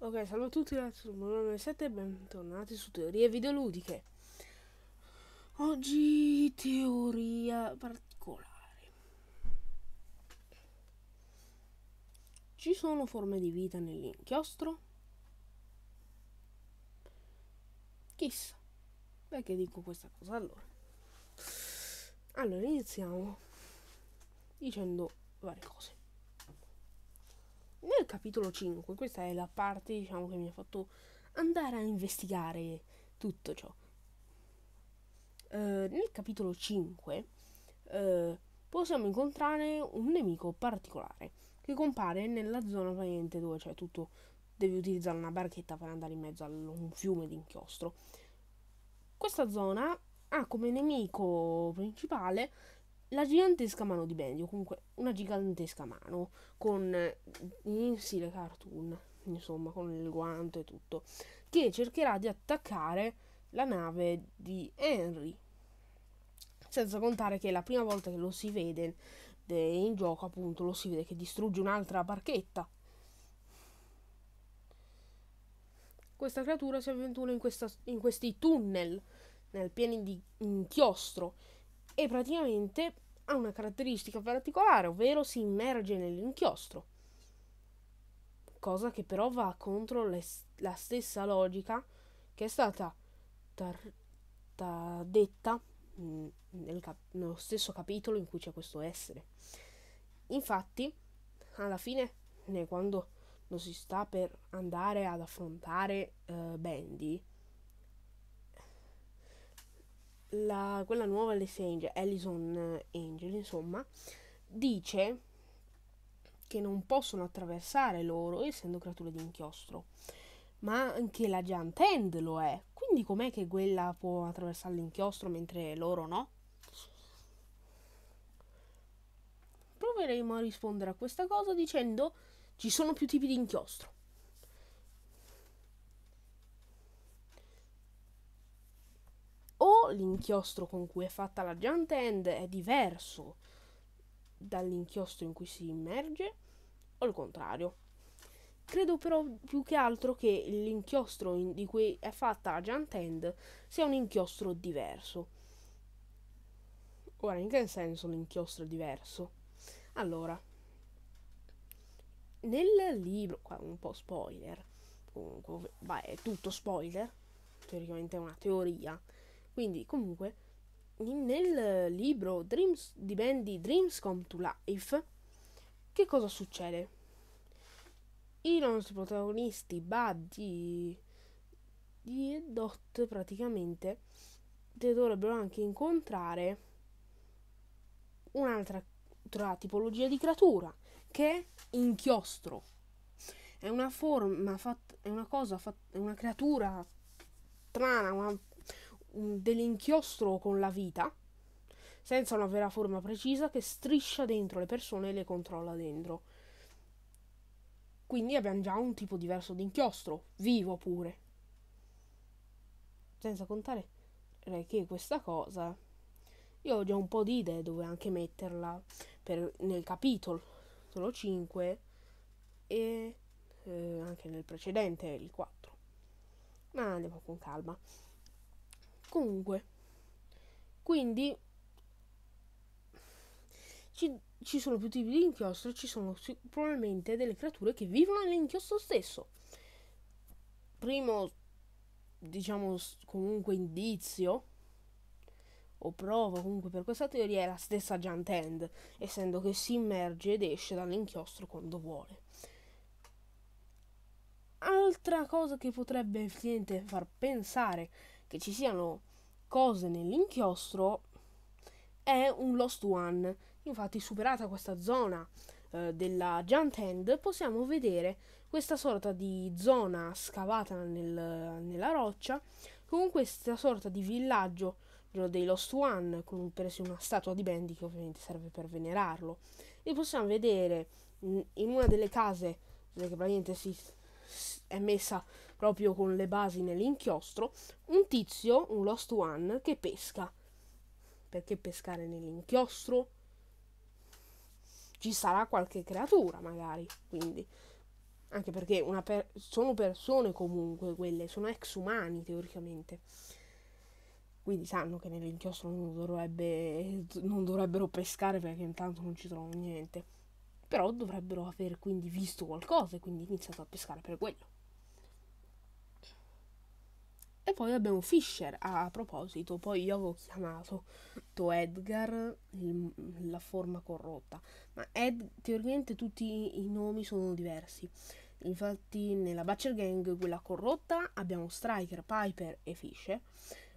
Ok, salve a tutti, ragazzi, sono 7 e bentornati su Teorie Videoludiche. Oggi teoria particolare. Ci sono forme di vita nell'inchiostro? Chissà. Perché dico questa cosa allora? Allora, iniziamo dicendo varie cose capitolo 5, questa è la parte diciamo, che mi ha fatto andare a investigare tutto ciò. Uh, nel capitolo 5 uh, eh, possiamo incontrare un nemico particolare che compare nella zona praticamente dove c'è cioè tutto, devi utilizzare una barchetta per andare in mezzo a un fiume di inchiostro. Questa zona ha come nemico principale la gigantesca mano di Bendy, o comunque una gigantesca mano, con eh, in stile cartoon, insomma, con il guanto e tutto, che cercherà di attaccare la nave di Henry. Senza contare che la prima volta che lo si vede in gioco, appunto, lo si vede che distrugge un'altra barchetta. Questa creatura si avventura in, questa, in questi tunnel, nel pieno di inchiostro, e praticamente ha una caratteristica particolare, ovvero si immerge nell'inchiostro, cosa che però va contro le, la stessa logica che è stata tar- tar- detta mm, nel nello stesso capitolo in cui c'è questo essere. Infatti, alla fine, eh, quando non si sta per andare ad affrontare uh, eh, Bendy, la, quella nuova Alice Angel, Alison eh, Angel, insomma, dice che non possono attraversare loro essendo creature di inchiostro. Ma anche la Giant Hand lo è. Quindi com'è che quella può attraversare l'inchiostro mentre loro no? Proveremo a rispondere a questa cosa dicendo ci sono più tipi di inchiostro. o l'inchiostro con cui è fatta la giant hand è diverso dall'inchiostro in cui si immerge, o il contrario. Credo però più che altro che l'inchiostro di cui è fatta la giant hand sia un inchiostro diverso. Ora, in che senso l'inchiostro è diverso? Allora, nel libro, qua un po' spoiler, comunque, beh, è tutto spoiler, teoricamente è una teoria, quindi, comunque, nel libro Dreams, di Bandy Dreams Come to Life, che cosa succede? I nostri protagonisti, Buddy e Dot, praticamente, dovrebbero anche incontrare un'altra tipologia di creatura, che è inchiostro. È una forma, fat- è una cosa, fat- è una creatura strana, una dell'inchiostro con la vita, senza una vera forma precisa, che striscia dentro le persone e le controlla dentro. Quindi abbiamo già un tipo diverso di inchiostro, vivo pure. Senza contare che questa cosa io ho già un po' di idee dove anche metterla per, nel capitolo solo 5 e eh, anche nel precedente il 4 ma andiamo con calma Comunque, quindi ci, ci, sono più tipi di inchiostro, ci sono probabilmente delle creature che vivono nell'inchiostro stesso. Primo, diciamo, comunque indizio o prova comunque per questa teoria è la stessa Giant Hand, essendo che si immerge ed esce dall'inchiostro quando vuole. Altra cosa che potrebbe effettivamente far pensare che ci siano cose nell'inchiostro è un Lost One. Infatti, superata questa zona eh, della Giant Hand, possiamo vedere questa sorta di zona scavata nel, nella roccia con questa sorta di villaggio dei Lost One, con per una statua di Bendy che ovviamente serve per venerarlo. E possiamo vedere mm, in una delle case che praticamente si è messa proprio con le basi nell'inchiostro, un tizio, un Lost One, che pesca. Perché pescare nell'inchiostro? Ci sarà qualche creatura, magari, quindi. Anche perché per- sono persone comunque quelle, sono ex umani teoricamente. Quindi sanno che nell'inchiostro non, dovrebbe, non dovrebbero pescare perché intanto non ci trovano niente però dovrebbero aver quindi visto qualcosa e quindi iniziato a pescare per quello. E poi abbiamo Fisher, a proposito, poi io avevo chiamato Edgar il, la forma corrotta, ma Ed, teoricamente tutti i nomi sono diversi. Infatti nella Butcher Gang, quella corrotta, abbiamo Striker, Piper e Fisher.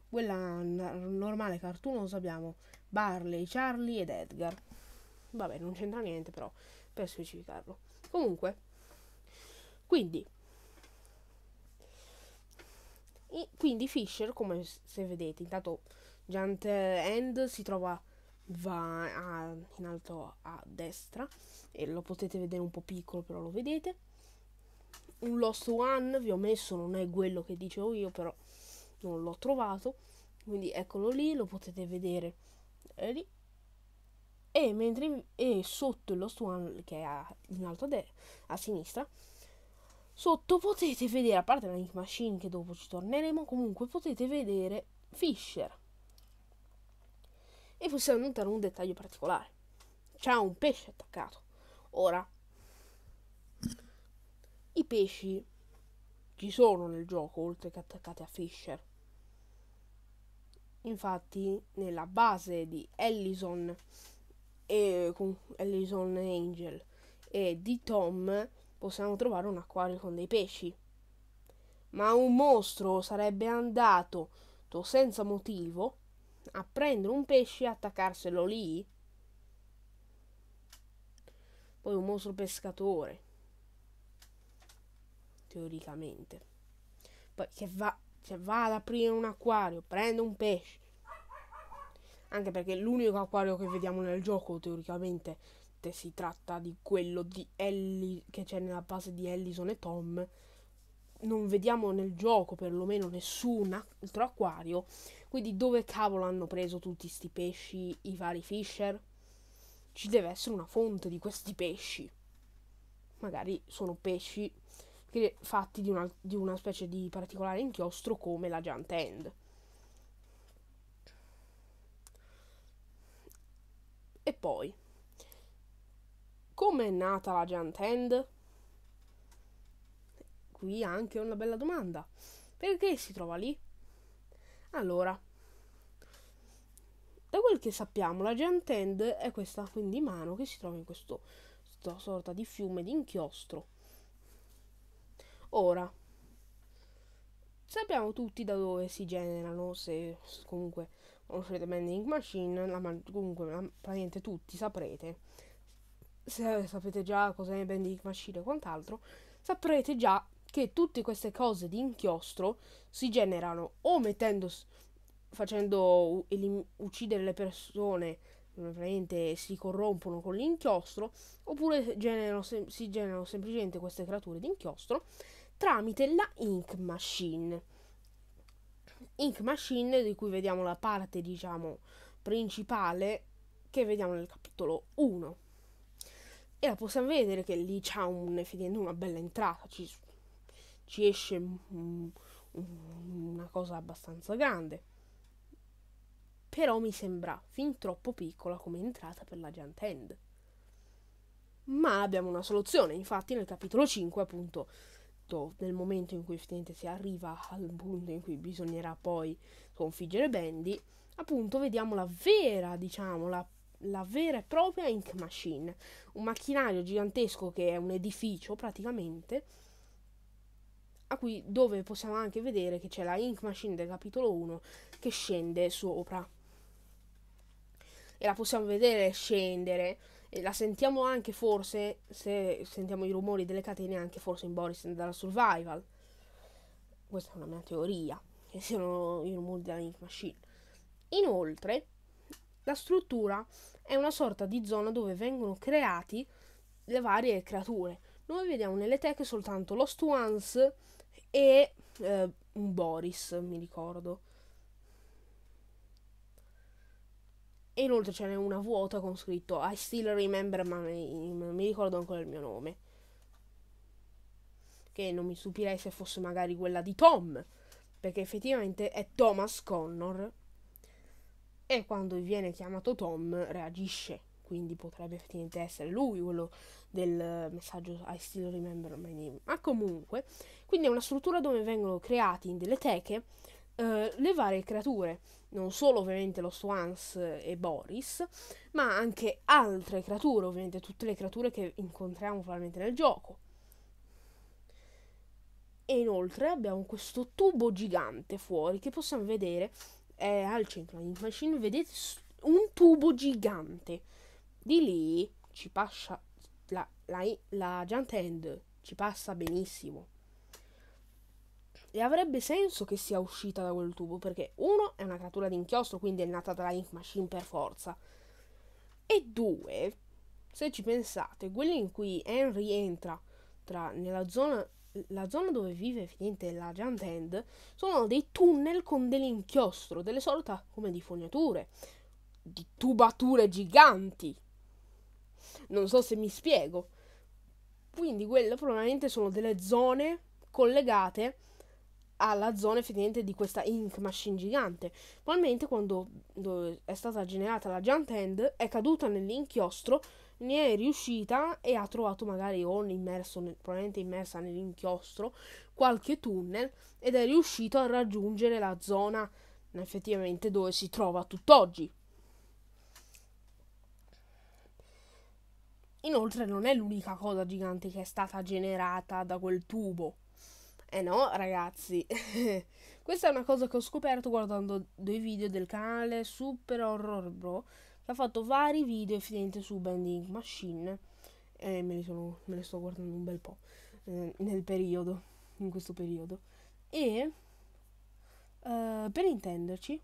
Quella normale cartunosa abbiamo Barley, Charlie ed Edgar. Vabbè, non c'entra niente però, per specificarlo. Comunque, quindi e quindi Fisher, come se vedete, intanto Giant End si trova va a, in alto a destra e lo potete vedere un po' piccolo però lo vedete un Lost One vi ho messo non è quello che dicevo io però non l'ho trovato quindi eccolo lì lo potete vedere è lì e mentre è sotto il Lost One che è in alto a, de- a sinistra Sotto potete vedere, a parte la Nick Machine che dopo ci torneremo, comunque potete vedere Fisher. E possiamo notare un dettaglio particolare. C'è un pesce attaccato. Ora, i pesci ci sono nel gioco, oltre che attaccati a Fisher. Infatti, nella base di Ellison e, con Ellison Angel e di Tom possiamo trovare un acquario con dei pesci. Ma un mostro sarebbe andato senza motivo a prendere un pesce e attaccarselo lì? Poi un mostro pescatore, teoricamente. Poi che va, cioè va ad aprire un acquario, prende un pesce. Anche perché l'unico acquario che vediamo nel gioco, teoricamente, ovviamente si tratta di quello di Ellie che c'è nella base di Ellison e Tom. Non vediamo nel gioco perlomeno nessun altro acquario. Quindi dove cavolo hanno preso tutti questi pesci, i vari Fisher? Ci deve essere una fonte di questi pesci. Magari sono pesci fatti di una, di una specie di particolare inchiostro come la Giant End. e poi come è nata la Giant Hand? Qui anche una bella domanda. Perché si trova lì? Allora, da quel che sappiamo, la Giant Hand è questa quindi mano che si trova in questo, questa sorta di fiume di inchiostro. Ora, sappiamo tutti da dove si generano, se comunque conoscete Mending Machine, la, comunque la, praticamente tutti saprete se sapete già cos'è il ben Machine e quant'altro, saprete già che tutte queste cose di inchiostro si generano o mettendo, facendo elim- uccidere le persone, ovviamente si corrompono con l'inchiostro, oppure generano sem- si generano semplicemente queste creature di inchiostro tramite la Ink Machine. Ink Machine, di cui vediamo la parte, diciamo, principale che vediamo nel capitolo 1. E la possiamo vedere che lì c'ha un, effettivamente una bella entrata, ci, ci esce un, un, una cosa abbastanza grande. Però mi sembra fin troppo piccola come entrata per la Giant End. Ma abbiamo una soluzione, infatti nel capitolo 5 appunto nel momento in cui effettivamente si arriva al punto in cui bisognerà poi sconfiggere Bendy, appunto vediamo la vera, diciamo, la la vera e propria ink machine, un macchinario gigantesco che è un edificio praticamente, a cui, dove possiamo anche vedere che c'è la ink machine del capitolo 1 che scende sopra. E la possiamo vedere scendere e la sentiamo anche forse, se sentiamo i rumori delle catene, anche forse in Boris dalla Survival. Questa è una mia teoria, che siano i rumori della ink machine. Inoltre, la struttura è una sorta di zona dove vengono creati le varie creature. Noi vediamo nelle tech soltanto Lost Ones e eh, un Boris, mi ricordo. E inoltre ce n'è una vuota con scritto I still remember ma mi ricordo ancora il mio nome. Che non mi stupirei se fosse magari quella di Tom, perché effettivamente è Thomas Connor e quando viene chiamato Tom reagisce. Quindi potrebbe effettivamente essere lui quello del messaggio I still remember my name. Ma comunque, quindi è una struttura dove vengono creati in delle teche eh, le varie creature, non solo ovviamente lo Swans e Boris, ma anche altre creature, ovviamente tutte le creature che incontriamo probabilmente nel gioco. E inoltre abbiamo questo tubo gigante fuori che possiamo vedere eh, al centro di Machine vedete un tubo gigante. Di lì ci passa la, la, la Giant Hand, ci passa benissimo. E avrebbe senso che sia uscita da quel tubo, perché uno è una creatura di inchiostro quindi è nata dalla Ink Machine per forza. E due, se ci pensate, quelli in cui Henry entra tra, nella zona la zona dove vive finalmente la Giant Hand sono dei tunnel con dell'inchiostro, delle sorta come di fognature, di tubature giganti. Non so se mi spiego. Quindi quelle probabilmente sono delle zone collegate alla zona effettivamente di questa Ink Machine gigante. Probabilmente quando è stata generata la Giant Hand è caduta nell'inchiostro ne è riuscita e ha trovato magari o immerso, probabilmente immersa nell'inchiostro, qualche tunnel ed è riuscito a raggiungere la zona effettivamente dove si trova tutt'oggi. Inoltre non è l'unica cosa gigante che è stata generata da quel tubo. Eh no, ragazzi. Questa è una cosa che ho scoperto guardando dei video del canale Super Horror Bro ha fatto vari video effettivamente su Bending Machine e me li, sono, me li sto guardando un bel po' eh, nel periodo, in questo periodo. E eh, per intenderci,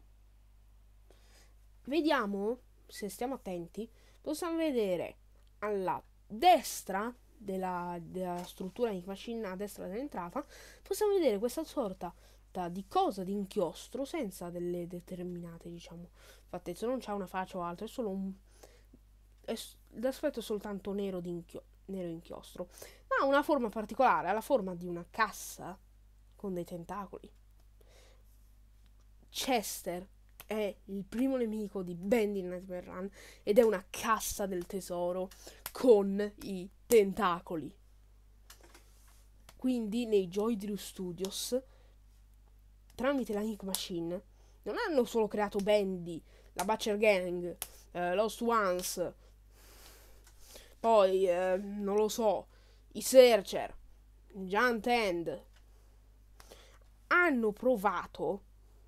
vediamo se stiamo attenti, possiamo vedere alla destra della, della struttura Ink Machine, a destra dell'entrata, possiamo vedere questa sorta fatta di cosa? Di inchiostro senza delle determinate, diciamo, fattezze. Non c'è una faccia o altro, è solo un... È, l'aspetto è soltanto nero, di nero inchiostro. Ma ha una forma particolare, ha la forma di una cassa con dei tentacoli. Chester è il primo nemico di Bendy Nightmare Run ed è una cassa del tesoro con i tentacoli. Quindi nei Joy Drew Studios tramite la Nick Machine, non hanno solo creato Bandy, la Butcher Gang, eh, Lost Ones, poi, eh, non lo so, i Searcher, Giant End, hanno provato,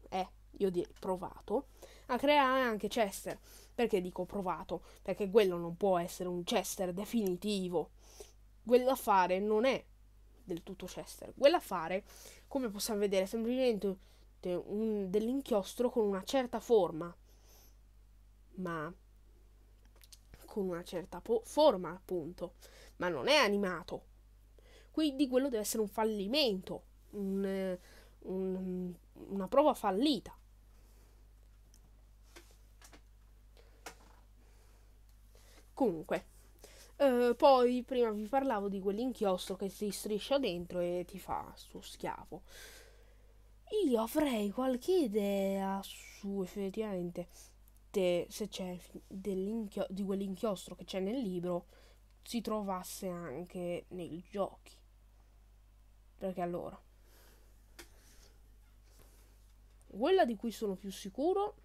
eh, io direi provato, a creare anche Chester. Perché dico provato? Perché quello non può essere un Chester definitivo. Quell'affare non è del tutto Chester. Quella fare, come possiamo vedere, è semplicemente un, dell'inchiostro con una certa forma, ma con una certa po- forma, appunto, ma non è animato. Quindi quello deve essere un fallimento, un, un, una prova fallita. Comunque, eh, poi prima vi parlavo di quell'inchiostro che si striscia dentro e ti fa suo schiavo. Io avrei qualche idea su effettivamente te, se c'è di quell'inchiostro che c'è nel libro si trovasse anche nei giochi. Perché allora quella di cui sono più sicuro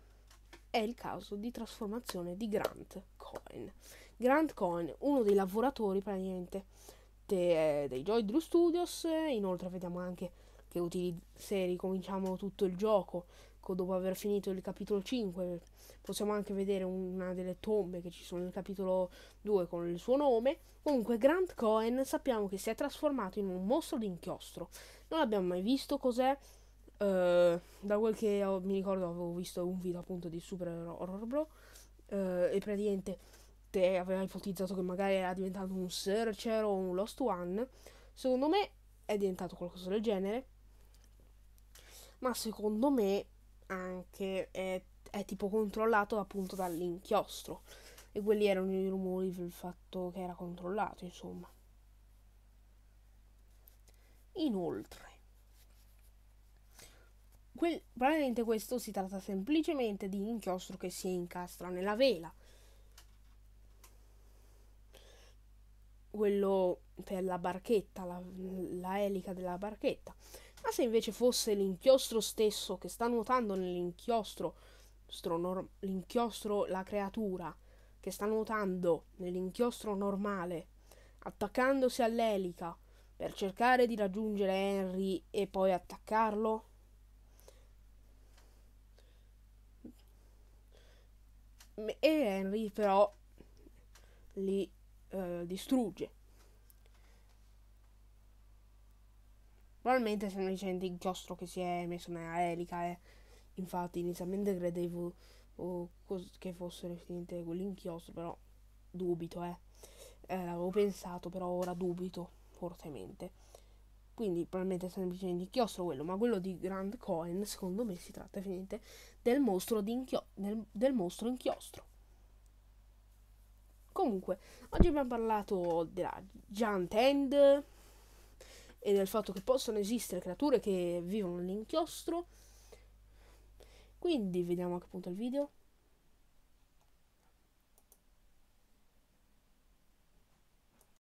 è il caso di trasformazione di Grant Cohen Grant Cohen, uno dei lavoratori praticamente de, eh, dei Joy Drew Studios, inoltre vediamo anche che utilizz- se ricominciamo tutto il gioco dopo aver finito il capitolo 5 possiamo anche vedere una delle tombe che ci sono nel capitolo 2 con il suo nome comunque Grant Cohen sappiamo che si è trasformato in un mostro d'inchiostro non abbiamo mai visto cos'è eh, da quel che ho, mi ricordo avevo visto un video appunto di Super Horror Bro eh, e praticamente te aveva ipotizzato che magari era diventato un Searcher o un Lost One, secondo me è diventato qualcosa del genere, ma secondo me anche è, è tipo controllato appunto dall'inchiostro e quelli erano i rumori del fatto che era controllato, insomma. Inoltre, quel, probabilmente questo si tratta semplicemente di inchiostro che si incastra nella vela quello per la barchetta, la, la elica della barchetta. Ma se invece fosse l'inchiostro stesso che sta nuotando nell'inchiostro, stro, l'inchiostro, la creatura che sta nuotando nell'inchiostro normale, attaccandosi all'elica per cercare di raggiungere Henry e poi attaccarlo? E Henry però lì eh, distrugge. Probabilmente semplicemente inchiostro che si è messo nella elica eh. infatti inizialmente credevo oh, cos- che fosse effettivamente quell'inchiostro, però dubito, eh. eh. L'avevo pensato, però ora dubito fortemente. Quindi probabilmente semplicemente inchiostro quello, ma quello di Grand Cohen, secondo me si tratta effettivamente del mostro, di inchio- del, del mostro inchiostro. Comunque, oggi abbiamo parlato della Giant End e del fatto che possono esistere creature che vivono nell'inchiostro. Quindi vediamo anche appunto il video.